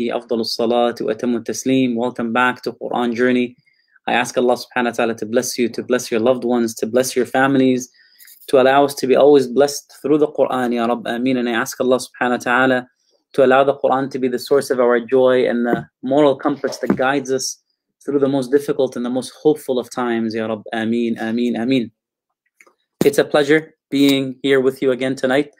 أفضل الصلاة وأتم التسليم. Welcome back to Quran Journey. I ask Allah subhanahu wa ta'ala to bless you, to bless your loved ones, to bless your families, to allow us to be always blessed through the Quran, Ya Rabb, Ameen. And I ask Allah subhanahu wa ta'ala to allow the Quran to be the source of our joy and the moral compass that guides us through the most difficult and the most hopeful of times, Ya Rabb, Ameen, Ameen, Ameen. It's a pleasure being here with you again tonight.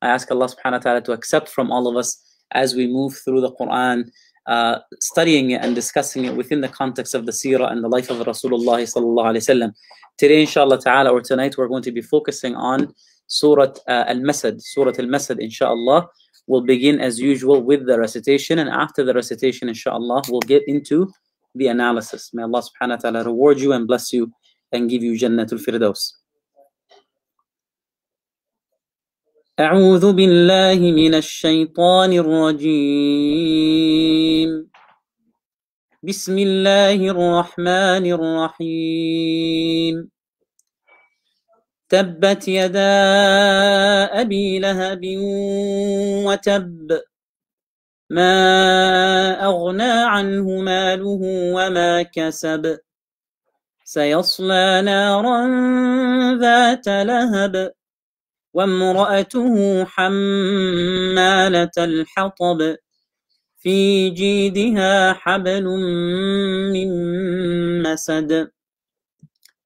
I ask Allah subhanahu wa ta'ala to accept from all of us as we move through the Quran, uh, studying it and discussing it within the context of the seerah and the life of Rasulullah Today, inshallah ta'ala, or tonight, we're going to be focusing on Surah uh, Al-Masad. Surah Al-Masad, inshallah. will begin as usual with the recitation, and after the recitation, inshallah, we'll get into the analysis. May Allah subhanahu wa ta'ala reward you and bless you and give you Jannatul Firdaus. أعوذ بالله من الشيطان الرجيم بسم الله الرحمن الرحيم تبت يدا أبي لهب وتب ما أغنى عنه ماله وما كسب سيصلى نارا ذات لهب وامرأته حمالة الحطب في جيدها حبل من مسد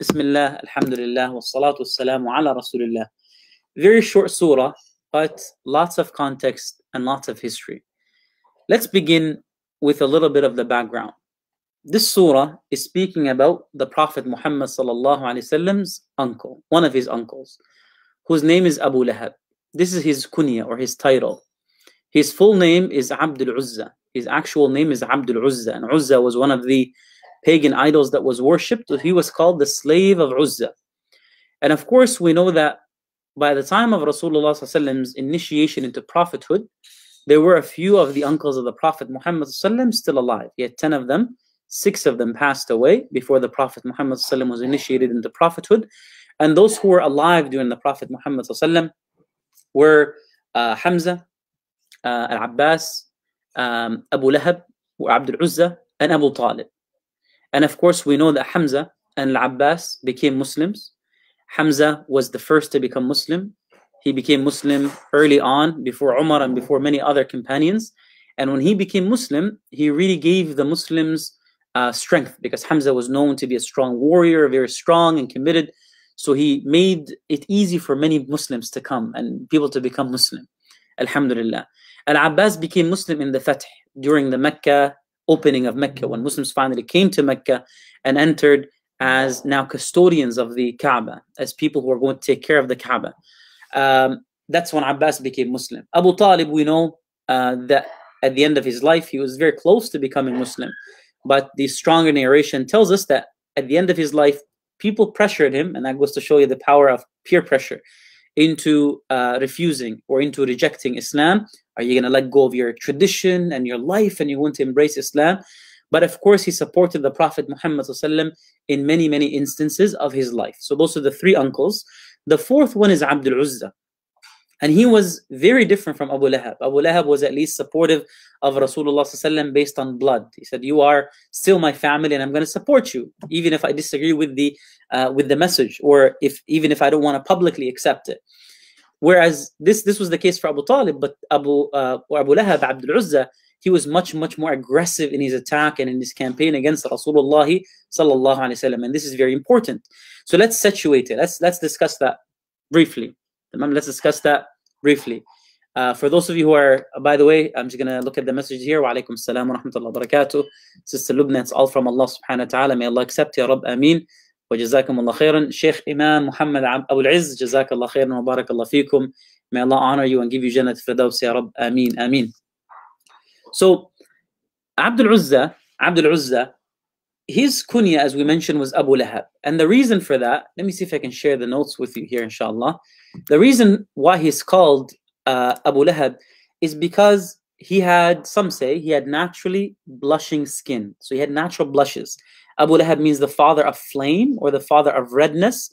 بسم الله الحمد لله والصلاة والسلام على رسول الله Very short surah but lots of context and lots of history Let's begin with a little bit of the background This surah is speaking about the Prophet Muhammad uncle, one of his uncles whose name is Abu Lahab. This is his kunya or his title. His full name is Abdul Uzza. His actual name is Abdul Uzza. And Uzza was one of the pagan idols that was worshipped. He was called the slave of Uzza. And of course, we know that by the time of Rasulullah's initiation into prophethood, there were a few of the uncles of the Prophet Muhammad still alive. He had 10 of them. Six of them passed away before the Prophet Muhammad was initiated into prophethood. And those who were alive during the Prophet Muhammad were uh, Hamza, uh, Al Abbas, um, Abu Lahab, Abdul Uzza, and Abu Talib. And of course, we know that Hamza and Al Abbas became Muslims. Hamza was the first to become Muslim. He became Muslim early on, before Umar and before many other companions. And when he became Muslim, he really gave the Muslims uh, strength because Hamza was known to be a strong warrior, very strong and committed so he made it easy for many Muslims to come and people to become Muslim. Alhamdulillah. Al-Abbas became Muslim in the Fatih during the Mecca opening of Mecca when Muslims finally came to Mecca and entered as now custodians of the Kaaba, as people who are going to take care of the Kaaba. Um, that's when Abbas became Muslim. Abu Talib, we know uh, that at the end of his life, he was very close to becoming Muslim. But the stronger narration tells us that at the end of his life, people pressured him, and that goes to show you the power of peer pressure, into uh, refusing or into rejecting Islam. Are you going to let go of your tradition and your life and you want to embrace Islam? But of course, he supported the Prophet Muhammad in many, many instances of his life. So those are the three uncles. The fourth one is Abdul Uzza. And he was very different from Abu Lahab. Abu Lahab was at least supportive of Rasulullah based on blood. He said, "You are still my family, and I'm going to support you, even if I disagree with the uh, with the message, or if even if I don't want to publicly accept it." Whereas this this was the case for Abu Talib, but Abu uh, Abu Lahab Abdul Uzza, he was much much more aggressive in his attack and in his campaign against Rasulullah sallallahu and this is very important. So let's situate it. Let's let's discuss that briefly let's discuss that briefly. Uh, for those of you who are, uh, by the way, I'm just going to look at the message here. Wa alaikum salam wa rahmatullahi wa barakatuh. Sister Lubna, it's all from Allah subhanahu wa ta'ala. May Allah accept you, Rabb. Ameen. وجزاكم الله خيرا شيخ إمام محمد أبو العز جزاك الله خيرا وبارك الله فيكم May Allah honor you and give you Jannah Firdaus Ya Rabb Ameen Ameen So Abdul Uzza Abdul Uzza his kunya, as we mentioned, was Abu Lahab. And the reason for that, let me see if I can share the notes with you here, inshallah. The reason why he's called uh, Abu Lahab is because he had, some say, he had naturally blushing skin. So he had natural blushes. Abu Lahab means the father of flame or the father of redness.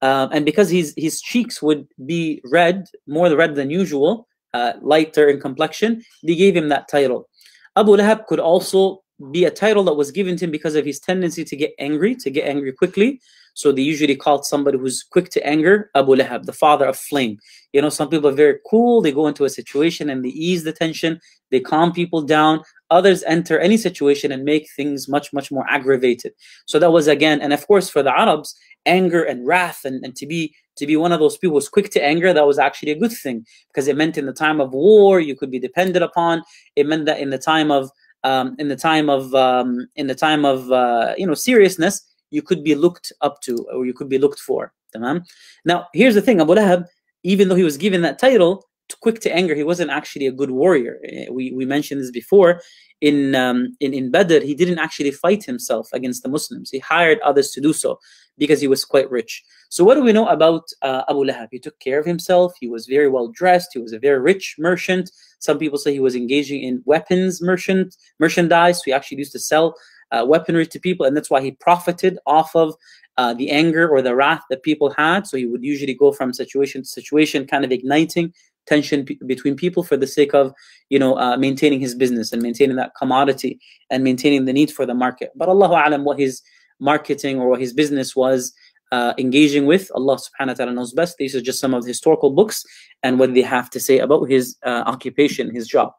Um, and because his, his cheeks would be red, more red than usual, uh, lighter in complexion, they gave him that title. Abu Lahab could also be a title that was given to him because of his tendency to get angry, to get angry quickly. So they usually called somebody who's quick to anger Abu Lahab, the father of flame. You know, some people are very cool. They go into a situation and they ease the tension. They calm people down. Others enter any situation and make things much, much more aggravated. So that was again, and of course for the Arabs, anger and wrath and, and to be to be one of those people who's quick to anger, that was actually a good thing because it meant in the time of war you could be depended upon. It meant that in the time of um, in the time of um, in the time of uh, you know seriousness you could be looked up to or you could be looked for. Tamam? Now here's the thing, Abu Lahab, even though he was given that title, quick to anger. He wasn't actually a good warrior. Eh, we, we mentioned this before. In, um, in, in Badr, he didn't actually fight himself against the Muslims. He hired others to do so because he was quite rich. So what do we know about uh, Abu Lahab? He took care of himself. He was very well dressed. He was a very rich merchant. Some people say he was engaging in weapons merchant merchandise. He actually used to sell uh, weaponry to people, and that's why he profited off of uh, the anger or the wrath that people had. So he would usually go from situation to situation, kind of igniting tension p- between people for the sake of you know uh, maintaining his business and maintaining that commodity and maintaining the need for the market but allah alam what his marketing or what his business was uh, engaging with allah subhanahu wa ta'ala knows best these are just some of the historical books and what they have to say about his uh, occupation his job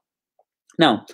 now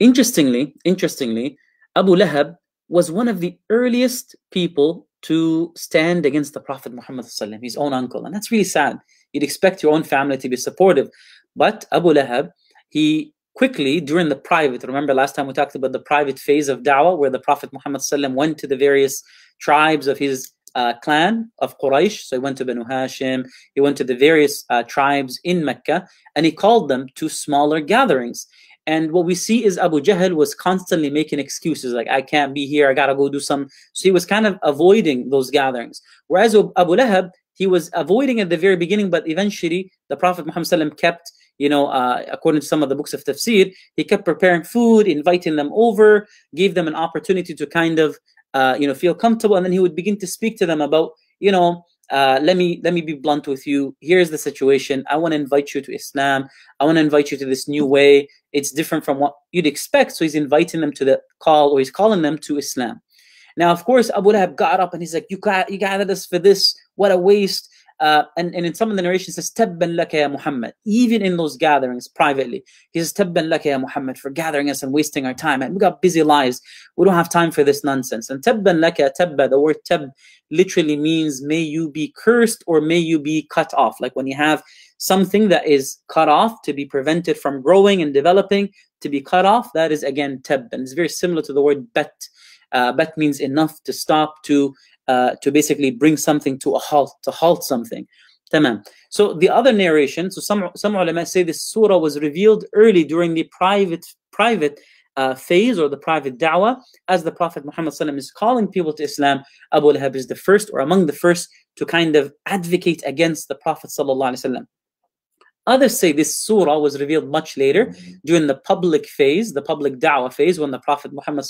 interestingly interestingly abu lahab was one of the earliest people to stand against the prophet muhammad his own uncle and that's really sad You'd expect your own family to be supportive. But Abu Lahab, he quickly during the private, remember last time we talked about the private phase of da'wah where the Prophet Muhammad went to the various tribes of his uh, clan of Quraysh. So he went to Banu Hashim, he went to the various uh, tribes in Mecca, and he called them to smaller gatherings. And what we see is Abu Jahl was constantly making excuses like, I can't be here, I gotta go do some. So he was kind of avoiding those gatherings. Whereas Abu Lahab, he was avoiding at the very beginning, but eventually the Prophet Muhammad kept, you know, uh, according to some of the books of tafsir, he kept preparing food, inviting them over, gave them an opportunity to kind of, uh, you know, feel comfortable. And then he would begin to speak to them about, you know, uh, let me let me be blunt with you. Here's the situation. I want to invite you to Islam. I want to invite you to this new way. It's different from what you'd expect. So he's inviting them to the call, or he's calling them to Islam. Now, of course, Abu Lahab got up and he's like, "You got you gathered us for this. What a waste. Uh, and, and in some of the narrations, says, Tabban laka ya Muhammad, even in those gatherings privately. He says, Tabban laka ya Muhammad, for gathering us and wasting our time. And we got busy lives. We don't have time for this nonsense. And Tabban laka, Tabba, the word Tab literally means may you be cursed or may you be cut off. Like when you have something that is cut off to be prevented from growing and developing, to be cut off, that is again Tab. And it's very similar to the word Bet. Uh, bet means enough to stop, to uh, to basically bring something to a halt, to halt something. Tamam. So the other narration, so some some ulama say this surah was revealed early during the private private uh, phase or the private da'wah as the Prophet Muhammad is calling people to Islam. Abu Lahab is the first or among the first to kind of advocate against the Prophet sallallahu alaihi wasallam. Others say this surah was revealed much later mm-hmm. during the public phase, the public da'wah phase, when the Prophet Muhammad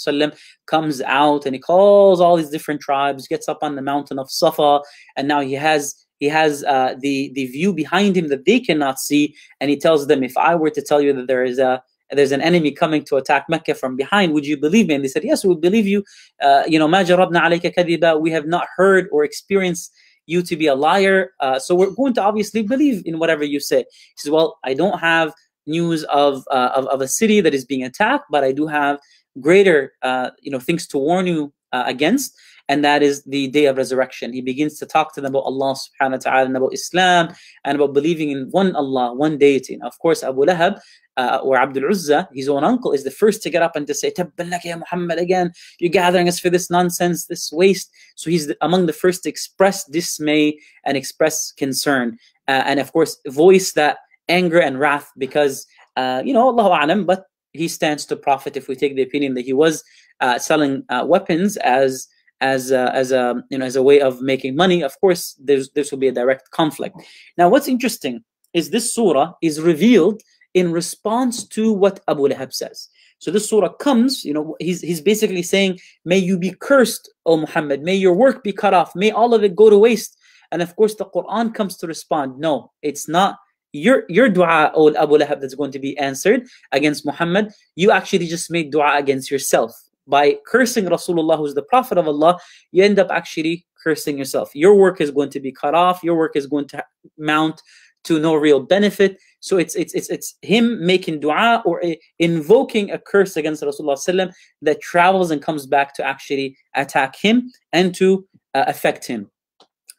comes out and he calls all these different tribes, gets up on the mountain of Safa, and now he has he has uh, the the view behind him that they cannot see, and he tells them, "If I were to tell you that there is a there's an enemy coming to attack Mecca from behind, would you believe me?" And they said, "Yes, we believe you." Uh, you know, "Ma alayka kadiba." We have not heard or experienced you to be a liar. Uh, so we're going to obviously believe in whatever you say. He says, Well, I don't have news of, uh, of, of, a city that is being attacked, but I do have greater uh, you know, things to warn you uh, against and that is the day of resurrection. He begins to talk to them about Allah subhanahu wa ta'ala and about Islam and about believing in one Allah, one deity. And of course, Abu Lahab uh, or Abdul Uzza, his own uncle, is the first to get up and to say, Tabbalaka ya Muhammad again, you're gathering us for this nonsense, this waste. So he's among the first to express dismay and express concern. Uh, and of course, voice that anger and wrath because, uh, you know, Allahu A'lam, but he stands to profit if we take the opinion that he was uh, selling uh, weapons as as a, as a you know as a way of making money of course there's this will be a direct conflict now what's interesting is this surah is revealed in response to what Abu Lahab says so this surah comes you know he's he's basically saying may you be cursed O Muhammad may your work be cut off may all of it go to waste and of course the Quran comes to respond no it's not your your dua O Abu Lahab that's going to be answered against Muhammad you actually just made dua against yourself by cursing Rasulullah, who's the Prophet of Allah, you end up actually cursing yourself. Your work is going to be cut off. Your work is going to mount to no real benefit. So it's it's it's it's him making du'a or a, invoking a curse against Rasulullah that travels and comes back to actually attack him and to uh, affect him.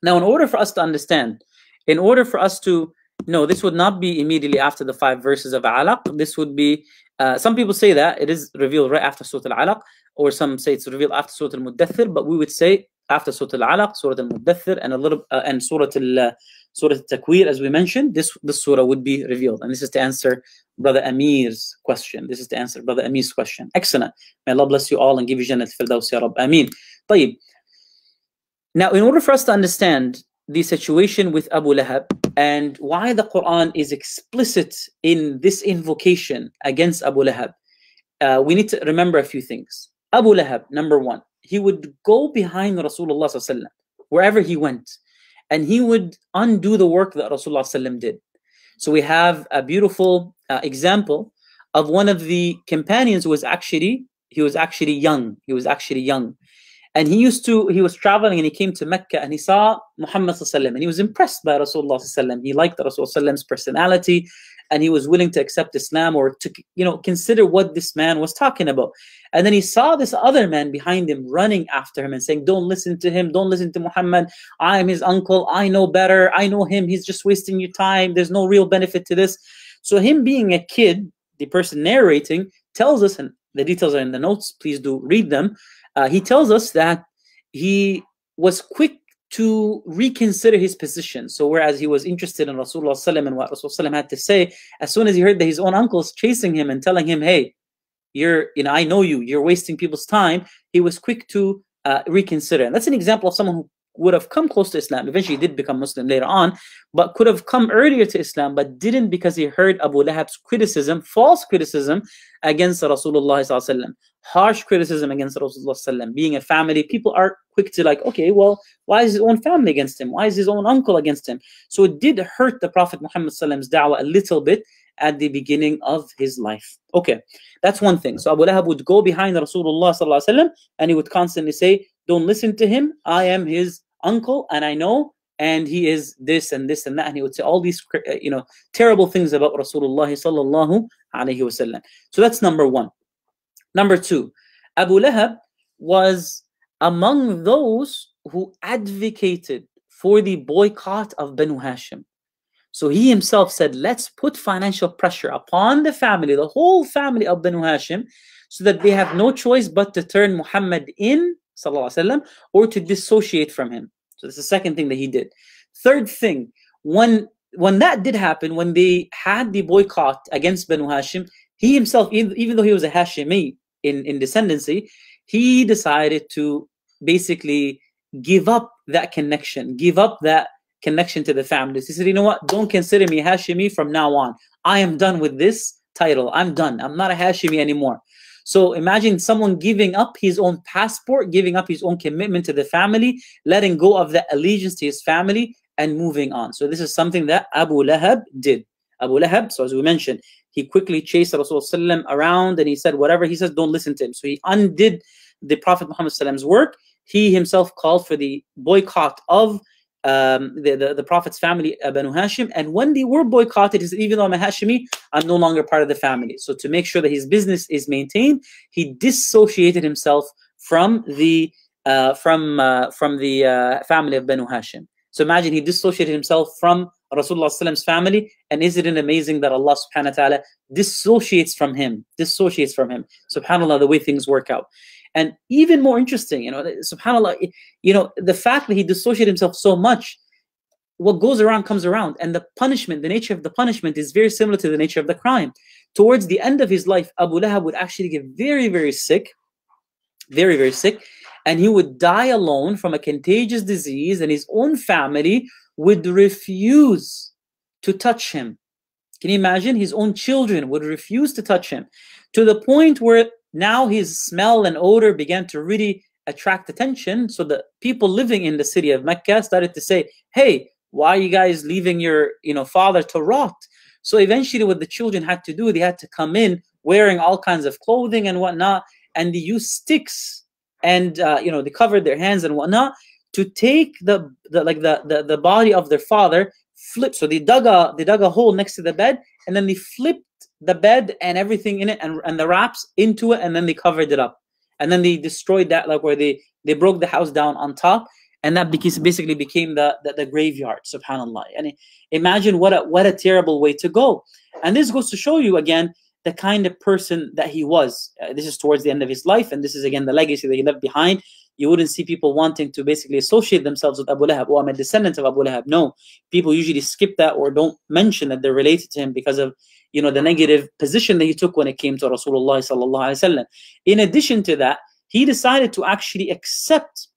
Now, in order for us to understand, in order for us to no, this would not be immediately after the five verses of Alaq. This would be uh, some people say that it is revealed right after Surah Al-Alaq, or some say it's revealed after Surah Al-Muddathir, but we would say after Surah Al-Alaq, Surah Al-Muddathir, and a little uh, and Surah Al uh, Surah Al-Takwir, as we mentioned, this this surah would be revealed. And this is to answer Brother Amir's question. This is to answer Brother Amir's question. Excellent. May Allah bless you all and give you Jannah Firdaus, Ya Rab. Ameen. طيب. Now, in order for us to understand the situation with Abu Lahab and why the Quran is explicit in this invocation against Abu Lahab, uh, we need to remember a few things. Abu Lahab, number one, he would go behind Rasulullah wherever he went and he would undo the work that Rasulullah did. So we have a beautiful uh, example of one of the companions who was actually he was actually young. He was actually young. And he used to, he was traveling and he came to Mecca and he saw Muhammad and he was impressed by Rasulullah. He liked Rasulullah's personality and he was willing to accept Islam or to, you know, consider what this man was talking about. And then he saw this other man behind him running after him and saying, Don't listen to him, don't listen to Muhammad. I am his uncle, I know better, I know him, he's just wasting your time, there's no real benefit to this. So, him being a kid, the person narrating tells us an the details are in the notes. Please do read them. Uh, he tells us that he was quick to reconsider his position. So whereas he was interested in Rasulullah and what Rasulullah had to say, as soon as he heard that his own uncle's chasing him and telling him, hey, you're, you know, I know you, you're wasting people's time, he was quick to uh, reconsider. And that's an example of someone who would have come close to Islam. Eventually, did become Muslim later on, but could have come earlier to Islam, but didn't because he heard Abu Lahab's criticism, false criticism against Rasulullah, harsh criticism against Rasulullah. Being a family, people are quick to, like, okay, well, why is his own family against him? Why is his own uncle against him? So it did hurt the Prophet Muhammad Muhammad's da'wah a little bit at the beginning of his life. Okay, that's one thing. So Abu Lahab would go behind Rasulullah and he would constantly say, Don't listen to him, I am his uncle and I know and he is this and this and that and he would say all these you know terrible things about Rasulullah sallallahu alaihi wasallam. So that's number 1. Number 2, Abu Lahab was among those who advocated for the boycott of Banu Hashim. So he himself said, let's put financial pressure upon the family, the whole family of Banu Hashim, so that they have no choice but to turn Muhammad in وسلم, or to dissociate from him. So that's the second thing that he did. Third thing, when when that did happen, when they had the boycott against Banu Hashim, he himself, even though he was a Hashimi in, in descendancy, he decided to basically give up that connection, give up that connection to the families. He said, you know what? Don't consider me Hashimi from now on. I am done with this title. I'm done. I'm not a Hashimi anymore. So imagine someone giving up his own passport, giving up his own commitment to the family, letting go of the allegiance to his family and moving on. So this is something that Abu Lahab did. Abu Lahab, so as we mentioned, he quickly chased Rasulullah around and he said, whatever he says, don't listen to him. So he undid the Prophet Muhammad's work. He himself called for the boycott of um, the, the, the, Prophet's family, uh, Banu Hashim. And when they were boycotted, he said, even though I'm a Hashimi, I'm no longer part of the family. So to make sure that his business is maintained, he dissociated himself from the uh, from uh, from the uh, family of Banu Hashim. So imagine he dissociated himself from Rasulullah's family? And is it amazing that Allah subhanahu wa ta'ala dissociates from him, dissociates from him? SubhanAllah, the way things work out. And even more interesting, you know, subhanAllah, you know, the fact that he dissociated himself so much, what goes around comes around. And the punishment, the nature of the punishment is very similar to the nature of the crime. Towards the end of his life, Abu Lahab would actually get very, very sick, very, very sick. And he would die alone from a contagious disease, and his own family would refuse to touch him. Can you imagine? His own children would refuse to touch him to the point where now his smell and odor began to really attract attention. So the people living in the city of Mecca started to say, hey, why are you guys leaving your you know father to rot? So eventually what the children had to do, they had to come in wearing all kinds of clothing and whatnot, and they used sticks and uh, you know they covered their hands and whatnot to take the, the like the, the, the body of their father, flip. So they dug a they dug a hole next to the bed, and then they flipped the bed and everything in it and, and the wraps into it, and then they covered it up. And then they destroyed that, like where they they broke the house down on top, and that because basically became the, the, the graveyard. Subhanallah. And imagine what a what a terrible way to go. And this goes to show you again the kind of person that he was. Uh, this is towards the end of his life, and this is again the legacy that he left behind you wouldn't see people wanting to basically associate themselves with Abu Lahab. Oh, I'm a descendant of Abu Lahab. No, people usually skip that or don't mention that they're related to him because of you know the negative position that he took when it came to Rasulullah sallallahu alaihi wasallam. In addition to that, he decided to actually accept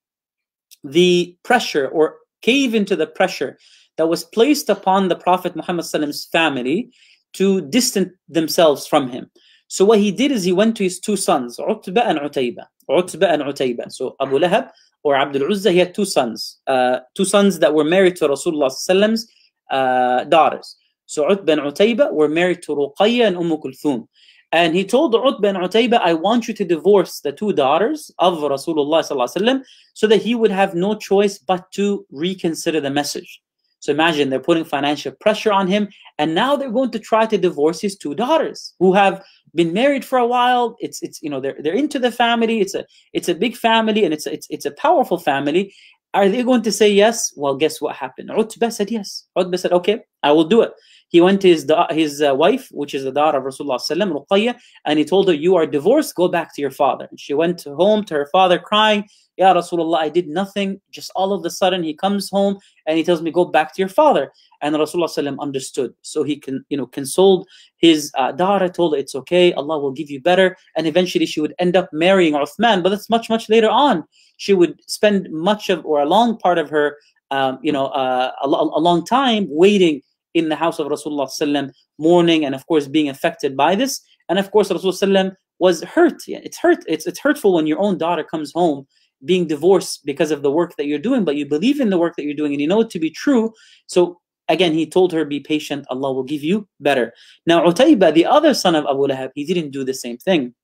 the pressure or cave into the pressure that was placed upon the Prophet Muhammad's family to distance themselves from him. So what he did is he went to his two sons, Utbah and Utayba. Utbah and Utayba. So Abu Lahab or Abdul Uzza, he had two sons, uh, two sons that were married to Rasulullah's uh, daughters. So Utbah and Utayba were married to Ruqayya and Umm Kulthum. And he told Utbah and Utayba, I want you to divorce the two daughters of Rasulullah so that he would have no choice but to reconsider the message. So imagine they're putting financial pressure on him, and now they're going to try to divorce his two daughters who have been married for a while. It's it's you know they're they're into the family. It's a it's a big family and it's a, it's it's a powerful family. Are they going to say yes? Well, guess what happened? Utbah said yes. Utbah said, okay, I will do it. He went to his his uh, wife, which is the daughter of Rasulullah Sallam, Ruqayya, and he told her, "You are divorced. Go back to your father." And she went home to her father, crying. Ya Rasulullah, I did nothing. Just all of the sudden he comes home and he tells me, go back to your father. And Rasulullah understood. So he can, you know, consoled his uh, daughter, told her it's okay, Allah will give you better. And eventually she would end up marrying Uthman, but that's much, much later on. She would spend much of or a long part of her, um, you know, uh, a, a long time waiting in the house of Rasulullah mourning and of course being affected by this. And of course Rasulullah was hurt. It's hurt. It's, it's hurtful when your own daughter comes home being divorced because of the work that you're doing, but you believe in the work that you're doing and you know it to be true. So again, he told her, Be patient, Allah will give you better. Now, Utayba, the other son of Abu Lahab, he didn't do the same thing.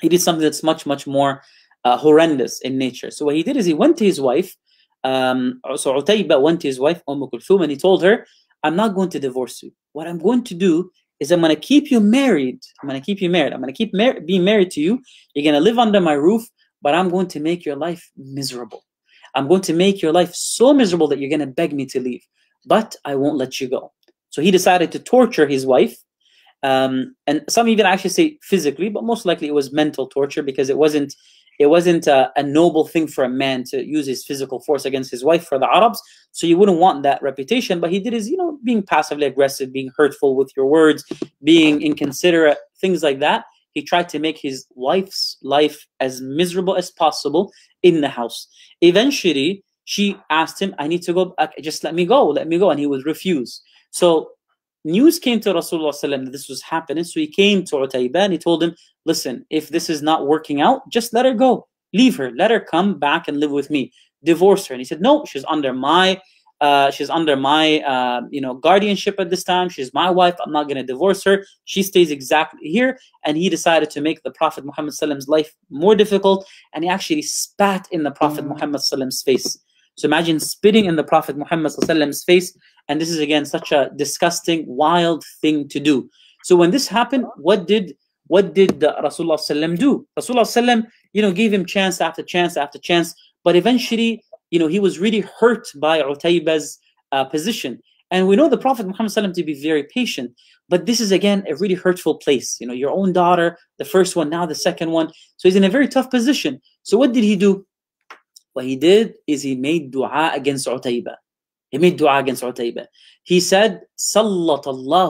He did something that's much, much more uh, horrendous in nature. So what he did is he went to his wife. Um, so Utayba went to his wife, Umm Kulthum, and he told her, I'm not going to divorce you. What I'm going to do is I'm going to keep you married. I'm going to keep you married. I'm going to keep mar- being married to you. You're going to live under my roof but I'm going to make your life miserable. I'm going to make your life so miserable that you're going to beg me to leave, but I won't let you go. So he decided to torture his wife. Um, and some even actually say physically, but most likely it was mental torture because it wasn't it wasn't a, a, noble thing for a man to use his physical force against his wife for the Arabs. So you wouldn't want that reputation. But he did his, you know, being passively aggressive, being hurtful with your words, being inconsiderate, things like that he tried to make his wife's life as miserable as possible in the house. Eventually, she asked him, I need to go back, just let me go, let me go. And he would refuse. So news came to Rasulullah that this was happening. So he came to Utayba and he told him, Listen, if this is not working out, just let her go. Leave her. Let her come back and live with me. Divorce her. And he said, No, she's under my uh, she's under my uh, you know guardianship at this time. She's my wife. I'm not going to divorce her. She stays exactly here. And he decided to make the Prophet Muhammad's life more difficult, and he actually spat in the Prophet mm. Muhammad's face. So imagine spitting in the Prophet Muhammad's face, and this is again such a disgusting, wild thing to do. So when this happened, what did what did Rasulullah do? Rasulullah you know gave him chance after chance after chance, but eventually you know, he was really hurt by Utayba's uh, position. And we know the Prophet Muhammad to be very patient, but this is again a really hurtful place. You know, your own daughter, the first one, now the second one. So he's in a very tough position. So what did he do? What he did is he made dua against Utayba. He made dua against Utayba. He said, Sallallahu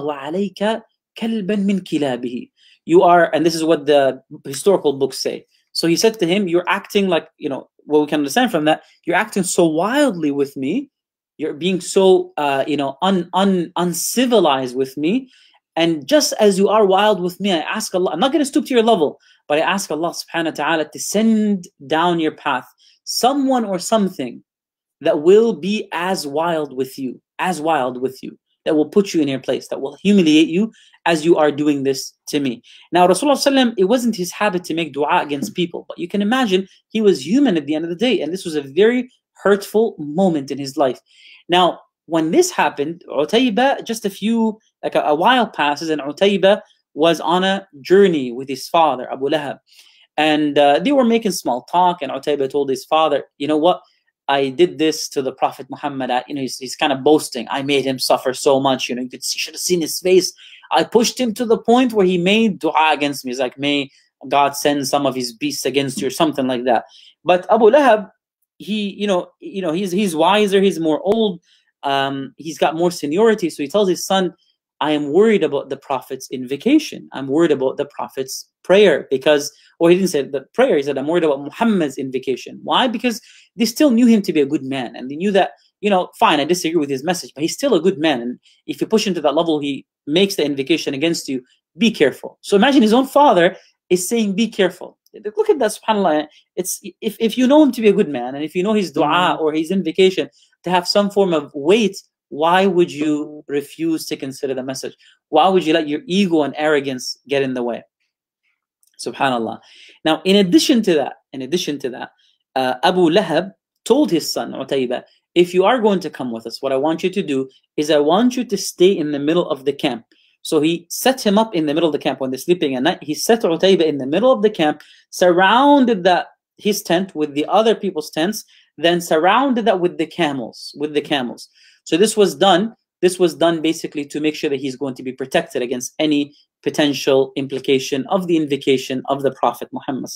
alayka kalban min kilabihi. You are, and this is what the historical books say, so he said to him, You're acting like, you know, what we can understand from that, you're acting so wildly with me, you're being so, uh, you know, un, un, uncivilized with me. And just as you are wild with me, I ask Allah, I'm not going to stoop to your level, but I ask Allah subhanahu wa ta'ala to send down your path someone or something that will be as wild with you, as wild with you that will put you in your place, that will humiliate you as you are doing this to me. Now, Rasulullah, it wasn't his habit to make dua against people, but you can imagine he was human at the end of the day, and this was a very hurtful moment in his life. Now, when this happened, Utayba, just a few, like a, a while passes, and Utayba was on a journey with his father, Abu Lahab. And uh, they were making small talk, and Utayba told his father, You know what? I did this to the Prophet Muhammad. I, you know, he's, he's kind of boasting. I made him suffer so much. You know, you could should have seen his face. I pushed him to the point where he made dua against me. He's like, may God send some of his beasts against you or something like that. But Abu Lahab, he, you know, you know, he's he's wiser. He's more old. Um, he's got more seniority. So he tells his son, I am worried about the Prophet's invocation. I'm worried about the Prophet's prayer because, or he didn't say the prayer, he said, I'm worried about Muhammad's invocation. Why? Because they still knew him to be a good man and they knew that, you know, fine, I disagree with his message, but he's still a good man. And if you push him to that level, he makes the invocation against you. Be careful. So imagine his own father is saying, be careful. Look at that, subhanAllah. It's, if, if you know him to be a good man and if you know his dua mm-hmm. or his invocation to have some form of weight why would you refuse to consider the message? Why would you let your ego and arrogance get in the way? Subhanallah. Now, in addition to that, in addition to that, uh, Abu Lahab told his son Utayba, if you are going to come with us, what I want you to do is I want you to stay in the middle of the camp. So he set him up in the middle of the camp when they're sleeping at night. He set Utayba in the middle of the camp, surrounded that his tent with the other people's tents, then surrounded that with the camels, with the camels. So this was done. This was done basically to make sure that he's going to be protected against any potential implication of the invocation of the Prophet Muhammad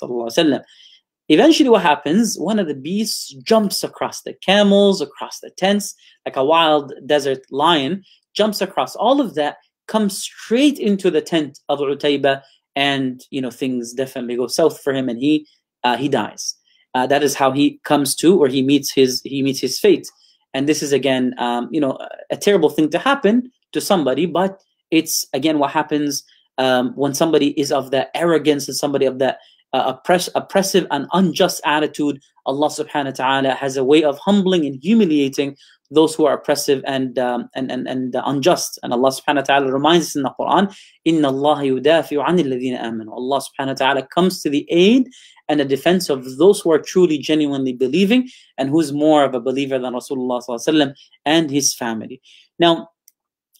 Eventually what happens, one of the beasts jumps across the camels, across the tents, like a wild desert lion, jumps across all of that, comes straight into the tent of Utayba, and you know things definitely go south for him, and he uh, he dies. Uh, that is how he comes to, or he meets his he meets his fate. And this is again, um, you know, a terrible thing to happen to somebody, but it's again what happens um, when somebody is of that arrogance and somebody of that uh, oppress, oppressive and unjust attitude, Allah subhanahu wa ta'ala has a way of humbling and humiliating those who are oppressive and um, and, and and unjust. And Allah subhanahu wa ta'ala reminds us in the Quran, Inna Allah yudafi'u anil ladina amanu. Allah subhanahu wa ta'ala comes to the aid and the defense of those who are truly genuinely believing and who's more of a believer than Rasulullah and his family. Now,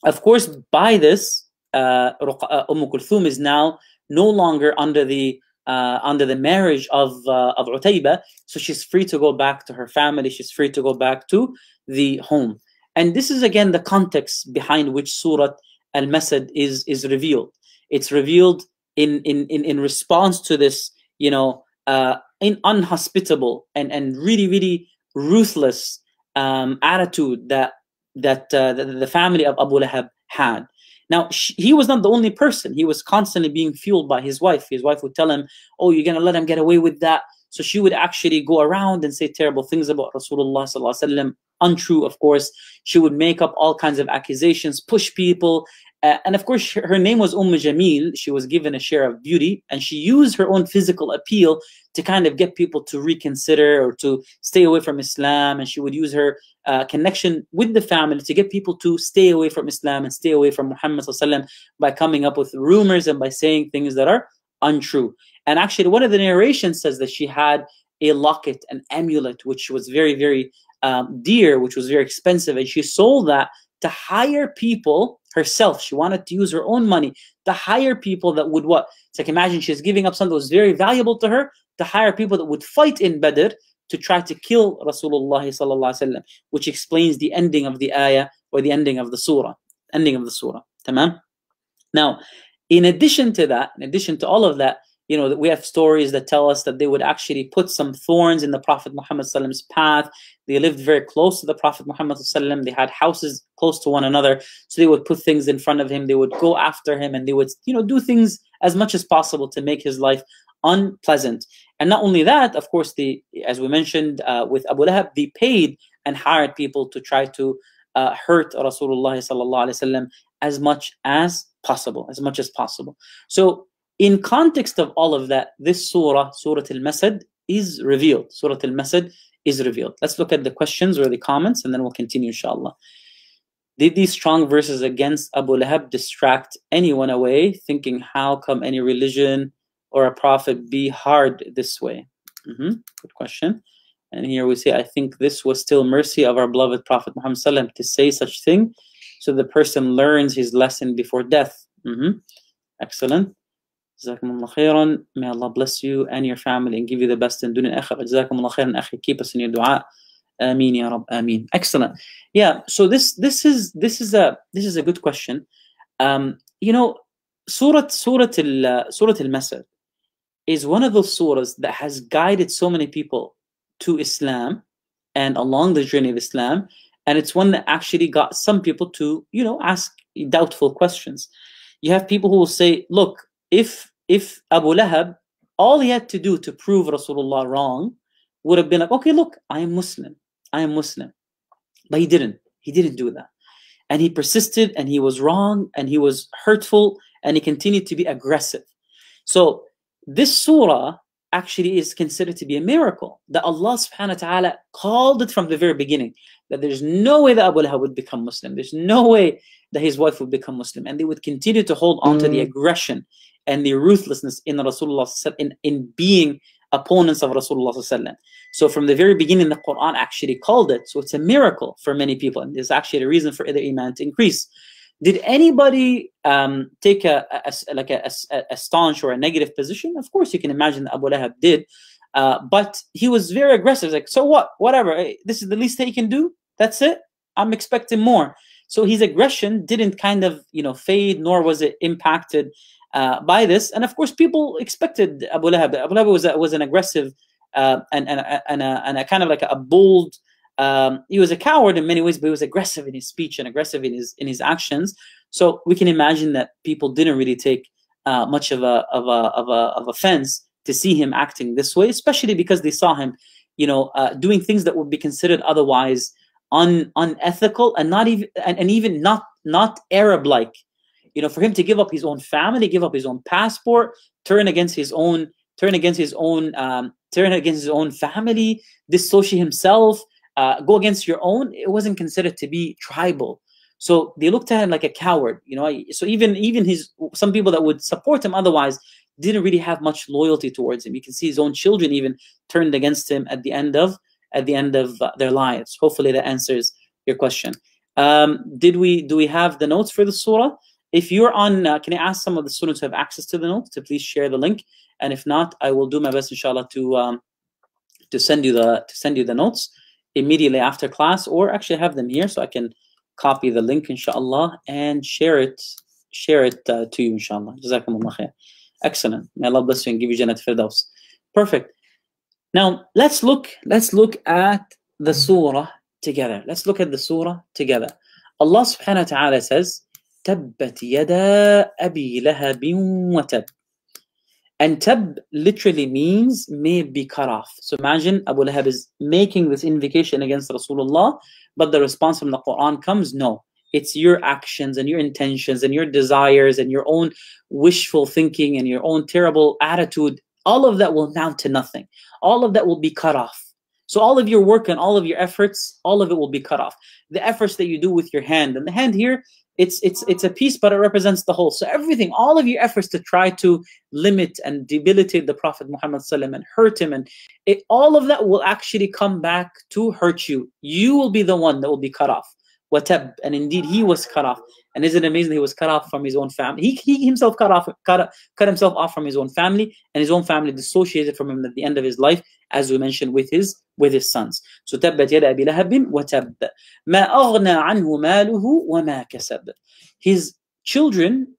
of course, by this, uh, uh, Umm Kulthum is now no longer under the uh, under the marriage of uh, of Utayba, so she's free to go back to her family. She's free to go back to the home, and this is again the context behind which Surah Al Masad is is revealed. It's revealed in in in, in response to this, you know, uh, in unhospitable and and really really ruthless um, attitude that that uh, the family of Abu Lahab had. Now, she, he was not the only person. He was constantly being fueled by his wife. His wife would tell him, Oh, you're going to let him get away with that. So she would actually go around and say terrible things about Rasulullah untrue, of course. She would make up all kinds of accusations, push people. Uh, and of course, her name was Umm Jamil. She was given a share of beauty, and she used her own physical appeal to kind of get people to reconsider or to stay away from Islam. And she would use her uh, connection with the family to get people to stay away from Islam and stay away from Muhammad by coming up with rumors and by saying things that are untrue. And actually, one of the narrations says that she had a locket, an amulet, which was very, very um, deer, which was very expensive, and she sold that to hire people herself. She wanted to use her own money to hire people that would what? It's like imagine she's giving up something that was very valuable to her to hire people that would fight in Badr to try to kill Rasulullah sallallahu which explains the ending of the ayah or the ending of the surah, ending of the surah. Tamam. Now, in addition to that, in addition to all of that, you know, we have stories that tell us that they would actually put some thorns in the Prophet Muhammad's path. They lived very close to the Prophet Muhammad. They had houses close to one another. So they would put things in front of him. They would go after him and they would, you know, do things as much as possible to make his life unpleasant. And not only that, of course, the as we mentioned uh, with Abu Lahab, they paid and hired people to try to uh, hurt Rasulullah as much as possible, as much as possible. So in context of all of that, this surah, Surah Al-Masad, is revealed. Surah Al-Masad is revealed. Let's look at the questions or the comments and then we'll continue inshallah. Did these strong verses against Abu Lahab distract anyone away, thinking how come any religion or a prophet be hard this way? Mm -hmm. Good question. And here we say, I think this was still mercy of our beloved Prophet Muhammad Sallam to say such thing so the person learns his lesson before death. Mm -hmm. Excellent. جزاكم الله خيرا may Allah bless you and your family and give you the best in dunya akhirah جزاكم الله خيرا أخي keep us in your آمين يا رب آمين excellent yeah so this this is this is a this is a good question um, you know Surah Surah Al Surah Al is one of those surahs that has guided so many people to Islam and along the journey of Islam and it's one that actually got some people to you know ask doubtful questions you have people who will say look if if Abu Lahab, all he had to do to prove Rasulullah wrong would have been like, okay, look, I am Muslim. I am Muslim. But he didn't. He didn't do that. And he persisted and he was wrong and he was hurtful and he continued to be aggressive. So this surah actually is considered to be a miracle that Allah subhanahu wa ta'ala called it from the very beginning that there's no way that Abu Lahab would become Muslim. There's no way that his wife would become Muslim. And they would continue to hold on to the mm. aggression and the ruthlessness in Rasulullah in, in being opponents of Rasulullah. So from the very beginning, the Quran actually called it. So it's a miracle for many people. And there's actually a reason for their Iman to increase. Did anybody um, take a, a like a, a, a, staunch or a negative position? Of course, you can imagine that Abu Lahab did, uh, but he was very aggressive. like, so what? Whatever. This is the least that he can do. That's it. I'm expecting more. So his aggression didn't kind of you know fade, nor was it impacted uh, by this. And of course, people expected Abu Lahab. Abu Lahab was, a, was an aggressive uh, and, and, a, uh, and, a, and a kind of like a bold, um, he was a coward in many ways, but he was aggressive in his speech and aggressive in his, in his actions. So we can imagine that people didn't really take uh, much of a, of, a, of, a, of offense to see him acting this way, especially because they saw him, you know, uh, doing things that would be considered otherwise un, unethical and not even and, and even not not Arab like you know, for him to give up his own family, give up his own passport, turn against his own, turn against his own, um, turn against his own family, dissociate himself, uh, go against your own. It wasn't considered to be tribal. So they looked at him like a coward, you know. So even even his some people that would support him otherwise didn't really have much loyalty towards him. You can see his own children even turned against him at the end of at the end of uh, their lives. Hopefully that answers your question. Um, did we do we have the notes for the surah? If you're on, uh, can I ask some of the students who have access to the notes to please share the link? And if not, I will do my best, inshallah, to um, to send you the to send you the notes immediately after class, or actually have them here so I can copy the link, inshallah, and share it share it uh, to you, inshallah. Jazakumullah khair. Excellent. May Allah bless you and give you Jannat Firdaus. Perfect. Now let's look let's look at the surah together. Let's look at the surah together. Allah subhanahu wa ta'ala says, تبت يدا أبي lahabin wa And tab literally means may be cut off. So imagine Abu Lahab is making this invocation against Rasulullah, but the response from the Quran comes no. It's your actions and your intentions and your desires and your own wishful thinking and your own terrible attitude. All of that will amount to nothing. All of that will be cut off. So all of your work and all of your efforts, all of it will be cut off. The efforts that you do with your hand, and the hand here it's it's it's a piece but it represents the whole so everything all of your efforts to try to limit and debilitate the prophet muhammad sallam and hurt him and it, all of that will actually come back to hurt you you will be the one that will be cut off Wateb. and indeed he was cut off and isn't it amazing he was cut off from his own family he, he himself cut off cut, cut himself off from his own family and his own family dissociated from him at the end of his life as we mentioned with his with his sons. So تبت يد أبي لهب وتب ما أغنى عنه ماله وما His children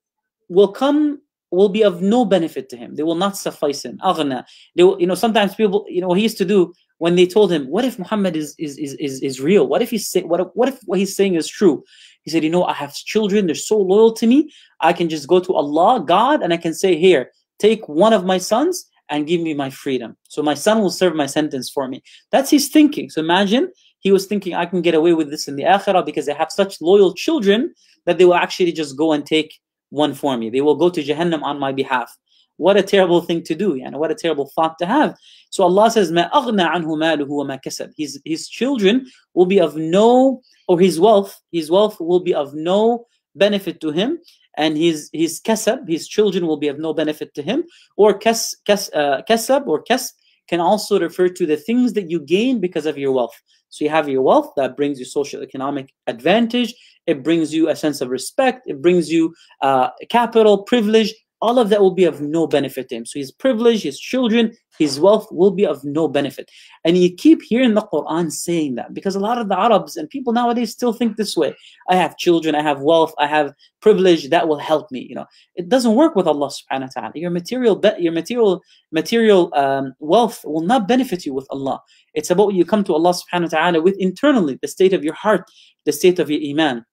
will come will be of no benefit to him. They will not suffice him. Aghna. They will, you know sometimes people you know he used to do when they told him what if Muhammad is is is is, is real? What if he's say, what if, what if what he's saying is true? He said, you know I have children. They're so loyal to me. I can just go to Allah, God, and I can say here take one of my sons and give me my freedom. So my son will serve my sentence for me. That's his thinking. So imagine he was thinking, I can get away with this in the akhirah because I have such loyal children that they will actually just go and take one for me. They will go to Jahannam on my behalf. What a terrible thing to do, and what a terrible thought to have. So Allah says, مَا أَغْنَى عَنْهُ مَالُهُ his, his children will be of no, or his wealth, his wealth will be of no benefit to him, and his his kesab, his children will be of no benefit to him. Or kes kes uh, or kasb can also refer to the things that you gain because of your wealth. So you have your wealth that brings you social economic advantage. It brings you a sense of respect. It brings you uh, capital, privilege, all of that will be of no benefit to him. So his privilege, his children, his wealth will be of no benefit. And you keep hearing the Quran saying that because a lot of the Arabs and people nowadays still think this way. I have children, I have wealth, I have privilege that will help me. You know, it doesn't work with Allah subhanahu wa ta'ala. Your material your material material um, wealth will not benefit you with Allah. It's about what you come to Allah subhanahu wa ta'ala with internally, the state of your heart, the state of your iman.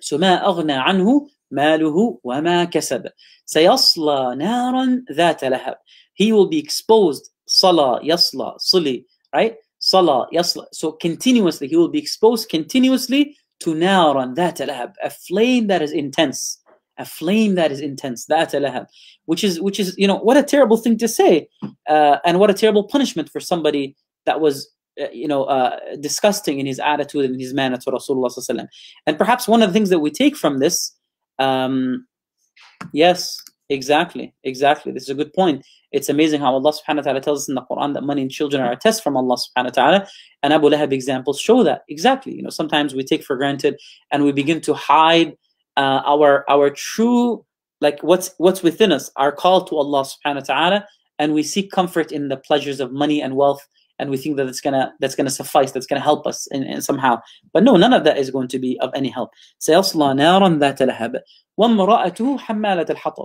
So ما أغنى عنه ماله وما كسب سيصلى نارا ذات لهب he will be exposed صلى يصلى صلي right صلى يصلى so continuously he will be exposed continuously to نارا ذات لهب a flame that is intense a flame that is intense ذات لهب which is which is you know what a terrible thing to say uh, and what a terrible punishment for somebody that was uh, you know, uh, disgusting in his attitude and his manner to Rasulullah and perhaps one of the things that we take from this um, yes, exactly, exactly. This is a good point. It's amazing how Allah subhanahu wa ta'ala tells us in the Quran that money and children are a test from Allah subhanahu wa ta'ala. And Abu Lahab examples show that exactly. You know, sometimes we take for granted and we begin to hide uh, our our true like what's what's within us, our call to Allah subhanahu wa ta'ala, and we seek comfort in the pleasures of money and wealth and we think that it's gonna that's gonna suffice, that's gonna help us in, in somehow. But no, none of that is going to be of any help. سيصلى نارا ذات لهب وامرأته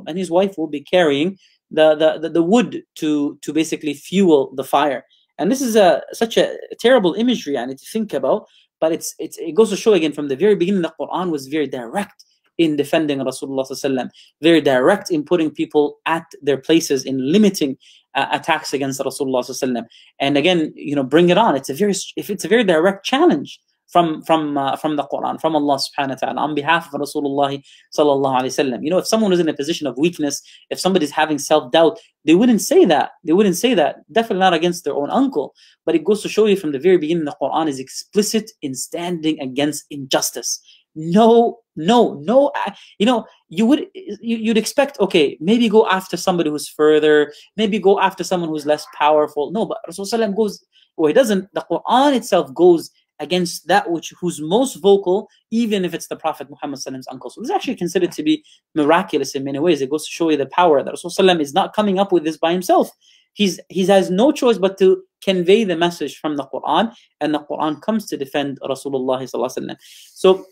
and his wife will be carrying the, the, the, the wood to, to basically fuel the fire. And this is a such a terrible imagery I need to think about, but it's, it's it goes to show again from the very beginning the Quran was very direct in defending Rasulullah They're direct in putting people at their places in limiting uh, attacks against Rasulullah And again, you know, bring it on. It's a very, if it's a very direct challenge from from uh, from the Quran, from Allah subhanahu wa ta'ala, on behalf of Rasulullah sallallahu alayhi wasallam. You know, if someone is in a position of weakness, if somebody's having self-doubt, they wouldn't say that. They wouldn't say that. Definitely not against their own uncle. But it goes to show you from the very beginning, the Quran is explicit in standing against injustice. No no, no, you know, you would you'd expect okay, maybe go after somebody who's further, maybe go after someone who's less powerful. No, but Rasulullah goes, well, he doesn't. The Quran itself goes against that which who's most vocal, even if it's the Prophet Muhammad's uncle. So this is actually considered to be miraculous in many ways. It goes to show you the power that Rasulullah is not coming up with this by himself. He's he has no choice but to convey the message from the Quran, and the Quran comes to defend Rasulullah. So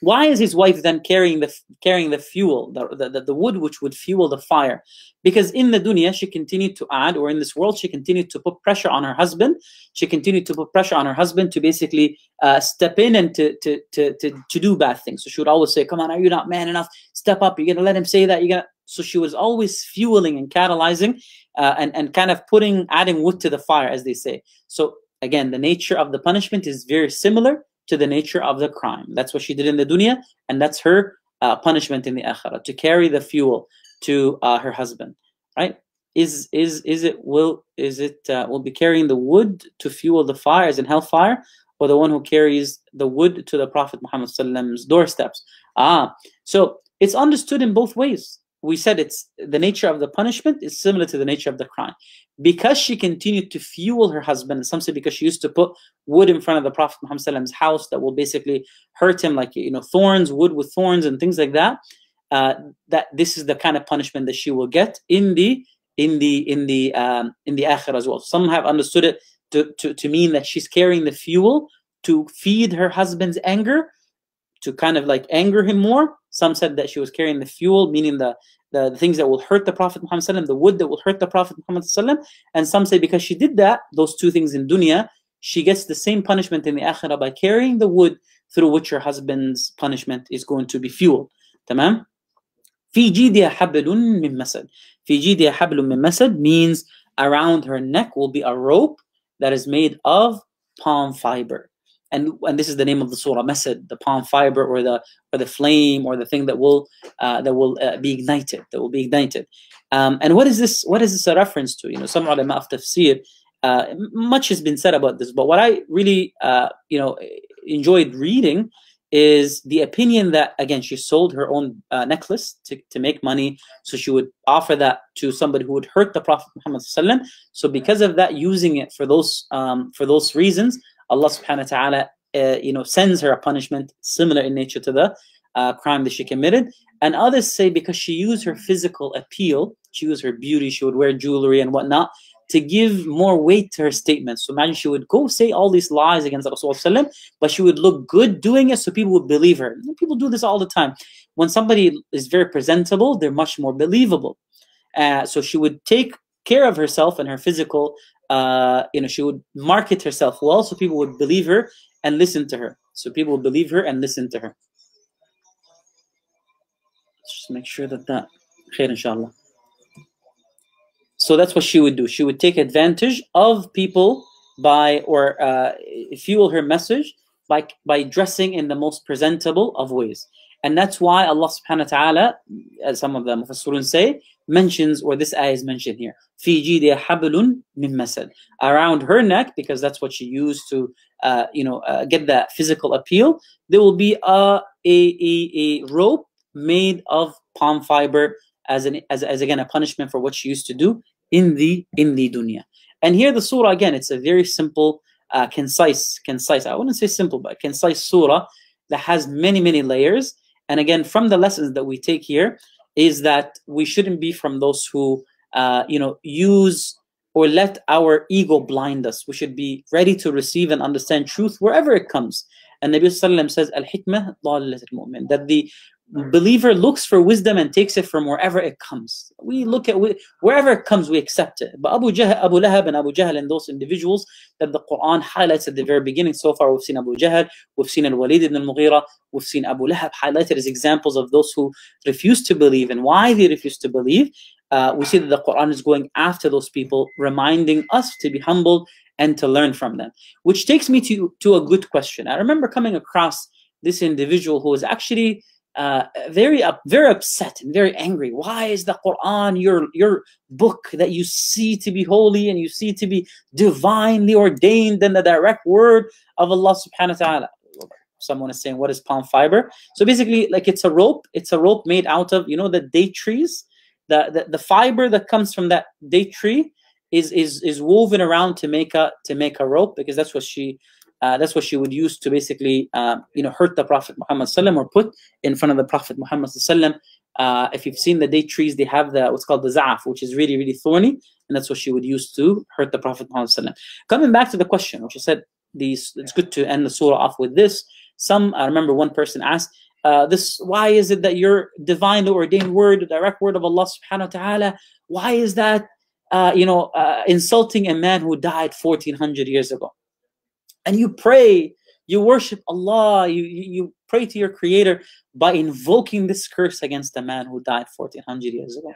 why is his wife then carrying the carrying the fuel, the, the, the wood which would fuel the fire? Because in the dunya she continued to add, or in this world she continued to put pressure on her husband. She continued to put pressure on her husband to basically uh, step in and to, to to to to do bad things. So she would always say, "Come on, are you not man enough? Step up! You're gonna let him say that. You're gonna." So she was always fueling and catalyzing, uh, and and kind of putting adding wood to the fire, as they say. So again, the nature of the punishment is very similar to the nature of the crime. That's what she did in the dunya, and that's her uh, punishment in the akhirah to carry the fuel to uh, her husband. Right? Is is is it will is it uh, will be carrying the wood to fuel the fires in hellfire, or the one who carries the wood to the Prophet Muhammad's doorsteps? Ah, so it's understood in both ways we said it's the nature of the punishment is similar to the nature of the crime. Because she continued to fuel her husband, some say because she used to put wood in front of the Prophet Muhammad's house that will basically hurt him, like you know, thorns, wood with thorns and things like that. Uh, that this is the kind of punishment that she will get in the in the in the um, in the akhir as well. Some have understood it to, to, to mean that she's carrying the fuel to feed her husband's anger, to kind of like anger him more, some said that she was carrying the fuel, meaning the, the, the things that will hurt the Prophet Muhammad, the wood that will hurt the Prophet Muhammad. And some say because she did that, those two things in dunya, she gets the same punishment in the akhirah by carrying the wood through which her husband's punishment is going to be fueled. Tamam? Fi جيدها hablun min masad. في جيدها means around her neck will be a rope that is made of palm fiber and and this is the name of the surah masad the palm fiber or the or the flame or the thing that will uh, that will uh, be ignited that will be ignited um, and what is this what is this a reference to you know some ulama of tafsir uh, much has been said about this but what i really uh, you know enjoyed reading is the opinion that again she sold her own uh, necklace to, to make money so she would offer that to somebody who would hurt the prophet muhammad so because of that using it for those um, for those reasons Allah subhanahu wa ta'ala, uh, you know, sends her a punishment similar in nature to the uh, crime that she committed. And others say because she used her physical appeal, she used her beauty, she would wear jewelry and whatnot, to give more weight to her statements. So imagine she would go say all these lies against Rasulullah, but she would look good doing it so people would believe her. People do this all the time. When somebody is very presentable, they're much more believable. Uh, so she would take care of herself and her physical uh, you know, she would market herself well so people would believe her and listen to her. So people would believe her and listen to her. Let's just make sure that that, khair inshallah. So that's what she would do. She would take advantage of people by, or uh, fuel her message by, by dressing in the most presentable of ways. And that's why Allah subhanahu wa ta'ala, as some of the Mufassirun say, mentions, or this ayah is mentioned here, Fiji de hablun min masad, around her neck, because that's what she used to, uh, you know, uh, get that physical appeal, there will be a, a, a, a rope made of palm fiber as, an, as, as again, a punishment for what she used to do in the, in the dunya. And here the surah, again, it's a very simple, uh, concise, concise, I wouldn't say simple, but concise surah that has many, many layers and again, from the lessons that we take here is that we shouldn't be from those who, uh, you know, use or let our ego blind us. We should be ready to receive and understand truth wherever it comes. And Nabi Sallallahu says, Al-Hikmah that the believer looks for wisdom and takes it from wherever it comes. We look at we, wherever it comes, we accept it. But Abu, Jahl, Abu Lahab and Abu Jahl and those individuals that the Quran highlights at the very beginning. So far, we've seen Abu Jahl, we've seen Al-Walid ibn al-Mughira, we've seen Abu Lahab highlighted as examples of those who refuse to believe and why they refuse to believe. Uh, we see that the Quran is going after those people, reminding us to be humble and to learn from them. Which takes me to to a good question. I remember coming across this individual who was actually uh, very up, very upset and very angry. Why is the Quran your your book that you see to be holy and you see to be divinely ordained and the direct word of Allah Subhanahu wa Taala? Someone is saying, "What is palm fiber?" So basically, like it's a rope. It's a rope made out of you know the date trees. The, the the fiber that comes from that date tree is is is woven around to make a to make a rope because that's what she uh, that's what she would use to basically uh, you know hurt the Prophet Muhammad sallam or put in front of the Prophet Muhammad sallam. Uh, if you've seen the date trees, they have the what's called the zaaf, which is really really thorny, and that's what she would use to hurt the Prophet Muhammad sallam. Coming back to the question, which I said these, it's good to end the surah off with this. Some I remember one person asked. Uh, this why is it that your divine, ordained word, the direct word of Allah subhanahu wa ta'ala, why is that uh, you know uh, insulting a man who died 1400 years ago? and you pray you worship allah you, you pray to your creator by invoking this curse against a man who died 1400 years ago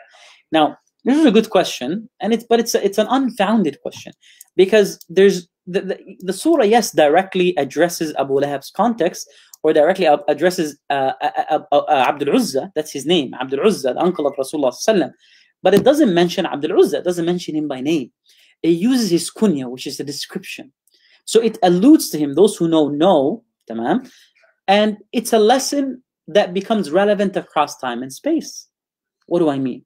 now this is a good question and it's but it's a, it's an unfounded question because there's the, the, the, surah yes directly addresses abu lahab's context or directly addresses uh, uh, uh, uh abdul uzza that's his name abdul uzza the uncle of rasulullah but it doesn't mention abdul uzza it doesn't mention him by name it uses his kunya which is a description so it alludes to him. Those who know, know. And it's a lesson that becomes relevant across time and space. What do I mean?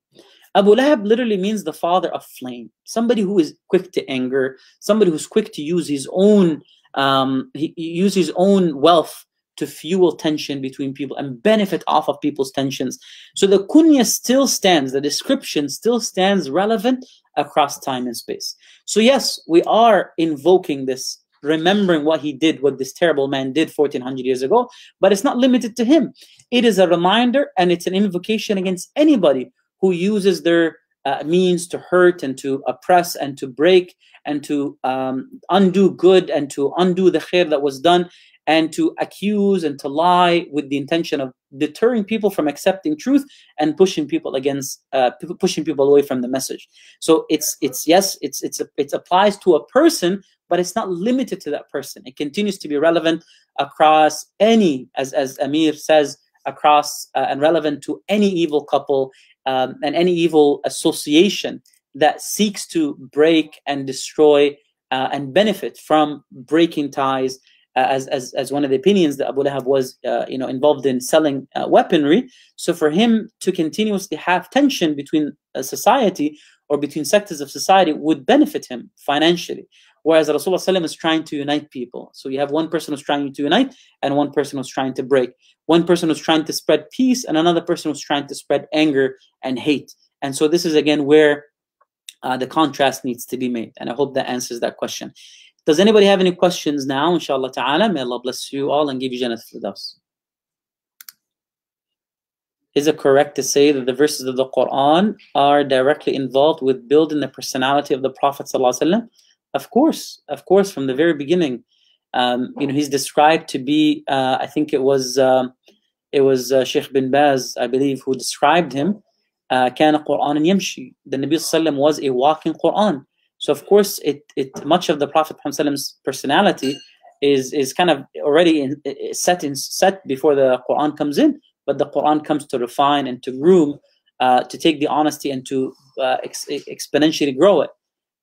Abu Lahab literally means the father of flame, somebody who is quick to anger, somebody who's quick to use his own um, he, he use his own wealth to fuel tension between people and benefit off of people's tensions. So the kunya still stands, the description still stands relevant across time and space. So yes, we are invoking this remembering what he did, what this terrible man did 1400 years ago. But it's not limited to him. It is a reminder and it's an invocation against anybody who uses their uh, means to hurt and to oppress and to break and to um, undo good and to undo the khair that was done and to accuse and to lie with the intention of deterring people from accepting truth and pushing people against uh, pushing people away from the message so it's it's yes it's it's a, it applies to a person but it's not limited to that person it continues to be relevant across any as as amir says across uh, and relevant to any evil couple um, and any evil association that seeks to break and destroy uh, and benefit from breaking ties uh, as, as, as one of the opinions that Abu Lahab was uh, you know, involved in selling uh, weaponry. So for him to continuously have tension between society or between sectors of society would benefit him financially. Whereas Rasulullah is trying to unite people. So you have one person who's trying to unite and one person who's trying to break. One person who's trying to spread peace and another person who's trying to spread anger and hate. And so this is again where uh, the contrast needs to be made. And I hope that answers that question. Does anybody have any questions now, inshallah ta'ala? May Allah bless you all and give you Jannah Firdaus. Is it correct to say that the verses of the Quran are directly involved with building the personality of the Prophet Of course, of course, from the very beginning. Um, you know, he's described to be, uh, I think it was, uh, it was uh, Sheikh bin Baz, I believe, who described him. Uh, كان قرآن يمشي. The Nabi ﷺ was a walking Quran. So of course, it it much of the Prophet Muhammad's personality is is kind of already in, set in set before the Quran comes in. But the Quran comes to refine and to groom, uh, to take the honesty and to uh, ex exponentially grow it.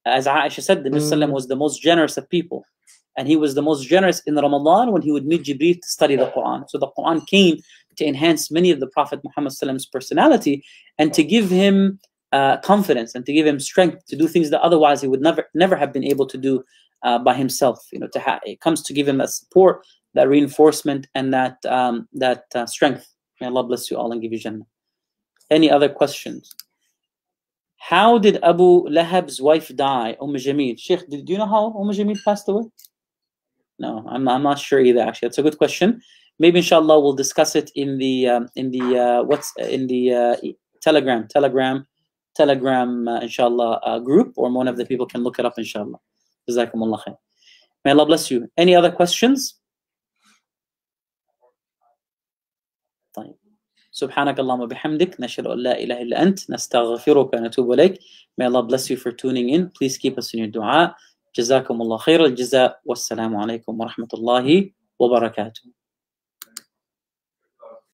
As Aisha said, the Prophet mm. was the most generous of people, and he was the most generous in Ramadan when he would meet Jibril to study the Quran. So the Quran came to enhance many of the Prophet Muhammad's personality and to give him uh, confidence and to give him strength to do things that otherwise he would never never have been able to do uh, by himself. You know, to ha- it comes to give him that support, that reinforcement, and that um, that uh, strength. May Allah bless you all and give you Jannah. Any other questions? How did Abu Lahab's wife die, Umm Jamil? Sheikh, do you know how Umm Jamil passed away? No, I'm, I'm not sure either. Actually, that's a good question. Maybe inshallah we'll discuss it in the um, in the uh, what's in the uh, Telegram Telegram Telegram, uh, inshallah, uh, group, or one of the people can look it up, inshallah. Jazakumullah khair. May Allah bless you. Any other questions? طيب. سبحانك اللهم وبحمدك نشهد أن لا إله إلا أنت نستغفرك ونتوب إليك. May Allah bless you for tuning in. Please keep us in your dua. جزاكم الله خير الجزاء والسلام عليكم ورحمة الله وبركاته.